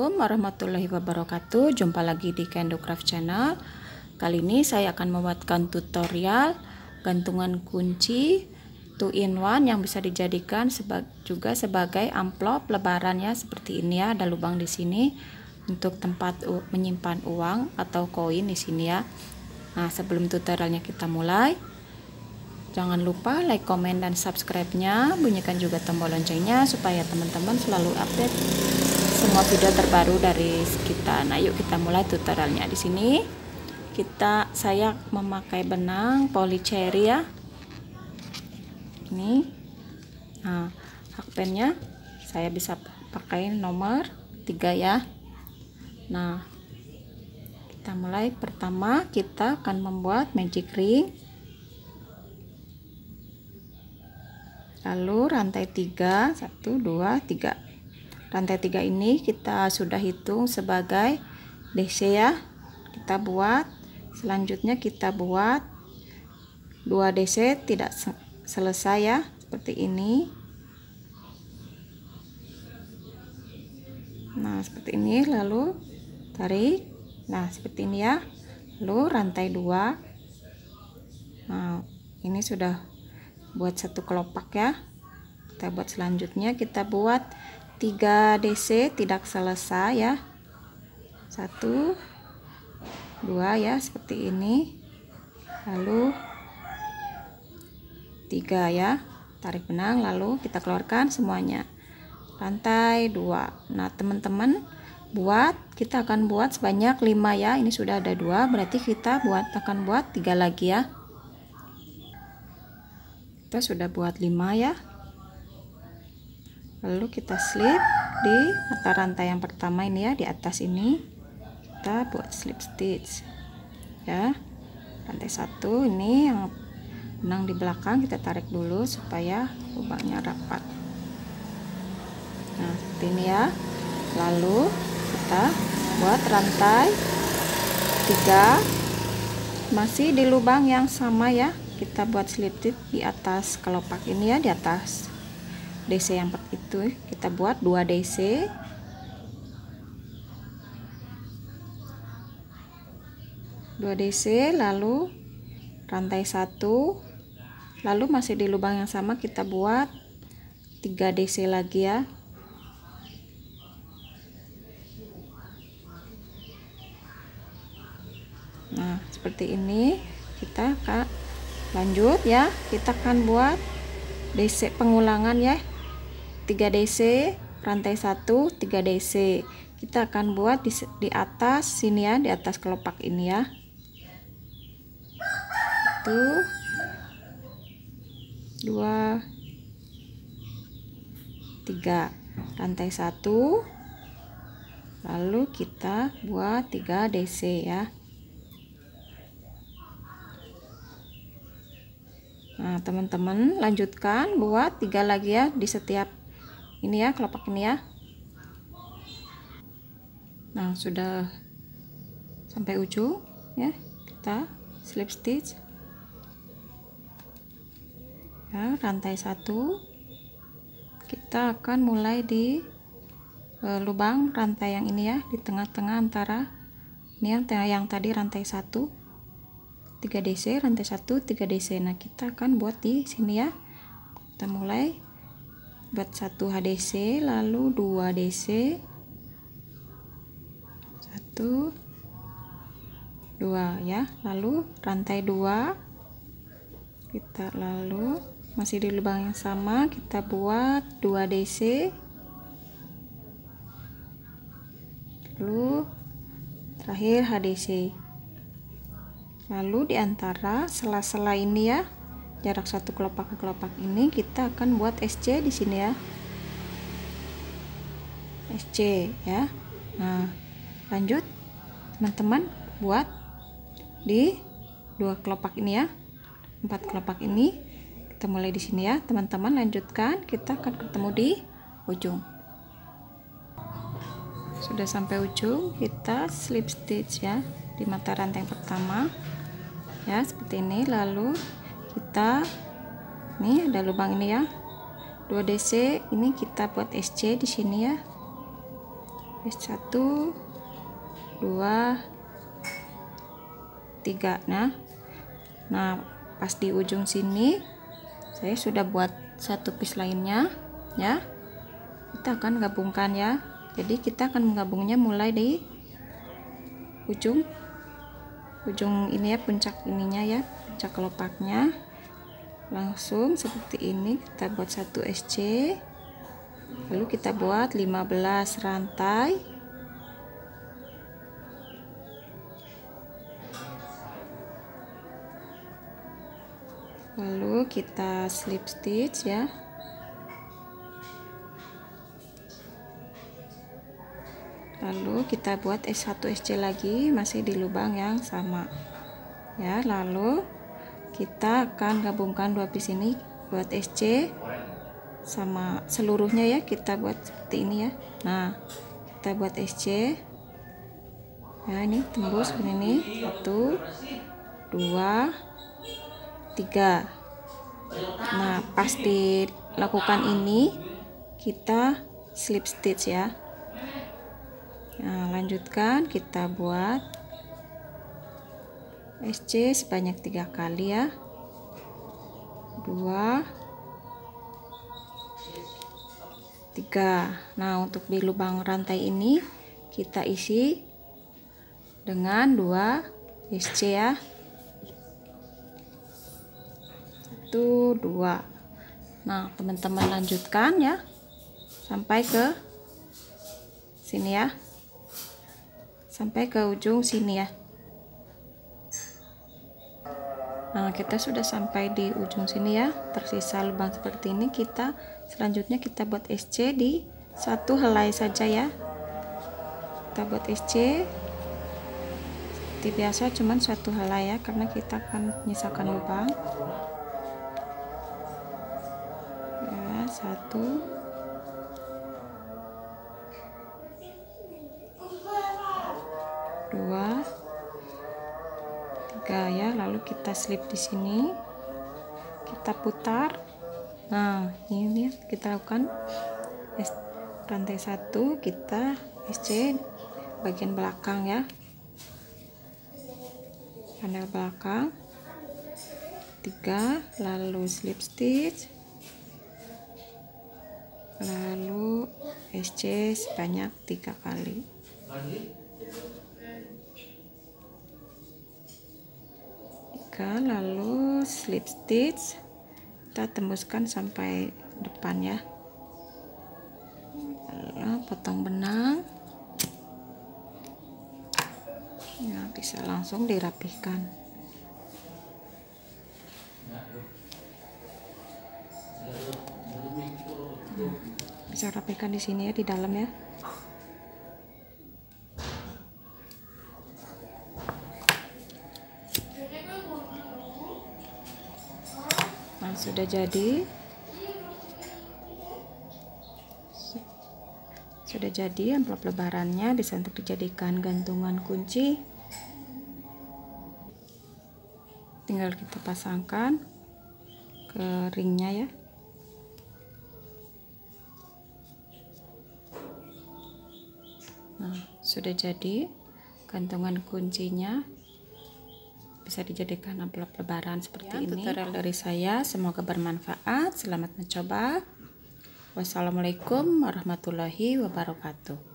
Assalamualaikum warahmatullahi wabarakatuh Jumpa lagi di Candocraft channel Kali ini saya akan membuatkan tutorial Gantungan kunci 2 in 1 yang bisa dijadikan seba juga sebagai amplop lebarannya Seperti ini ya ada lubang di sini Untuk tempat menyimpan uang atau koin di sini ya Nah sebelum tutorialnya kita mulai Jangan lupa like, komen, dan subscribe-nya. Bunyikan juga tombol loncengnya supaya teman-teman selalu update semua video terbaru dari kita. Nah, yuk kita mulai tutorialnya. Di sini kita saya memakai benang polycherry ya. Ini. Nah, hakpennya saya bisa pakai nomor 3 ya. Nah, kita mulai pertama kita akan membuat magic ring. Lalu rantai 3, 1 2 3 rantai 3 ini kita sudah hitung sebagai DC ya kita buat selanjutnya kita buat 2 DC tidak selesai ya seperti ini nah seperti ini lalu tarik nah seperti ini ya lalu rantai 2 nah ini sudah buat satu kelopak ya kita buat selanjutnya kita buat 3 DC tidak selesai ya. 1 2 ya seperti ini. Lalu 3 ya. Tarik benang lalu kita keluarkan semuanya. Rantai 2. Nah, teman-teman buat kita akan buat sebanyak 5 ya. Ini sudah ada 2, berarti kita buat akan buat 3 lagi ya. Kita sudah buat 5 ya lalu kita slip di mata rantai yang pertama ini ya di atas ini kita buat slip stitch ya rantai satu ini yang benang di belakang kita tarik dulu supaya lubangnya rapat nah seperti ini ya lalu kita buat rantai tiga masih di lubang yang sama ya kita buat slip stitch di atas kelopak ini ya di atas DC yang itu eh, kita buat 2 DC dua DC lalu rantai satu lalu masih di lubang yang sama kita buat 3 DC lagi ya nah seperti ini kita kak lanjut ya kita akan buat DC pengulangan ya 3DC rantai 1 3DC kita akan buat di, di atas sini ya di atas kelopak ini ya itu dua tiga rantai satu lalu kita buat 3 DC ya nah teman-teman lanjutkan buat tiga lagi ya di setiap ini ya kelopak ini ya nah sudah sampai ujung ya kita slip stitch ya rantai satu kita akan mulai di e, lubang rantai yang ini ya di tengah-tengah antara ini yang, yang tadi rantai satu 3 DC rantai 1 3 DC nah kita akan buat di sini ya kita mulai buat 1 HDC lalu 2 DC 1 2 ya lalu rantai 2 kita lalu masih di lubang yang sama kita buat 2 DC lalu terakhir HDC lalu diantara sela-sela ini ya jarak satu kelopak ke kelopak ini kita akan buat SC di sini ya SC ya nah lanjut teman-teman buat di dua kelopak ini ya empat kelopak ini kita mulai di sini ya teman-teman lanjutkan kita akan ketemu di ujung sudah sampai ujung kita slip stitch ya di mata rantai pertama ya seperti ini lalu kita ini ada lubang ini ya 2DC ini kita buat SC di sini ya S1 2 3 nah nah pas di ujung sini saya sudah buat satu piece lainnya ya kita akan gabungkan ya jadi kita akan menggabungnya mulai di ujung ujung ini ya puncak ininya ya puncak kelopaknya langsung seperti ini kita buat satu SC lalu kita buat 15 rantai lalu kita slip stitch ya lalu kita buat S1 SC lagi masih di lubang yang sama ya lalu kita akan gabungkan dua piece ini buat SC sama seluruhnya ya kita buat seperti ini ya nah kita buat SC nah ya, ini tembus seperti ini satu dua tiga nah pasti lakukan ini kita slip stitch ya nah lanjutkan kita buat SC sebanyak tiga kali ya dua tiga nah untuk di lubang rantai ini kita isi dengan dua SC ya satu dua nah teman-teman lanjutkan ya sampai ke sini ya sampai ke ujung sini ya Nah, kita sudah sampai di ujung sini ya. Tersisa lubang seperti ini, kita selanjutnya kita buat SC di satu helai saja ya. Kita buat SC seperti biasa cuman satu helai ya karena kita akan menyisakan lubang. Ya, satu dua tiga ya lalu kita slip di sini kita putar nah ini kita lakukan rantai satu kita SC bagian belakang ya panel belakang Tiga, lalu slip stitch lalu SC sebanyak tiga kali lalu slip stitch kita tembuskan sampai depan ya lalu potong benang nah, bisa langsung dirapihkan bisa rapikan di sini ya di dalam ya sudah jadi sudah jadi amplop lebarannya bisa untuk dijadikan gantungan kunci tinggal kita pasangkan ke ringnya ya nah sudah jadi gantungan kuncinya bisa dijadikan amplop lebaran seperti ya, ini tutorial dari saya semoga bermanfaat selamat mencoba wassalamualaikum warahmatullahi wabarakatuh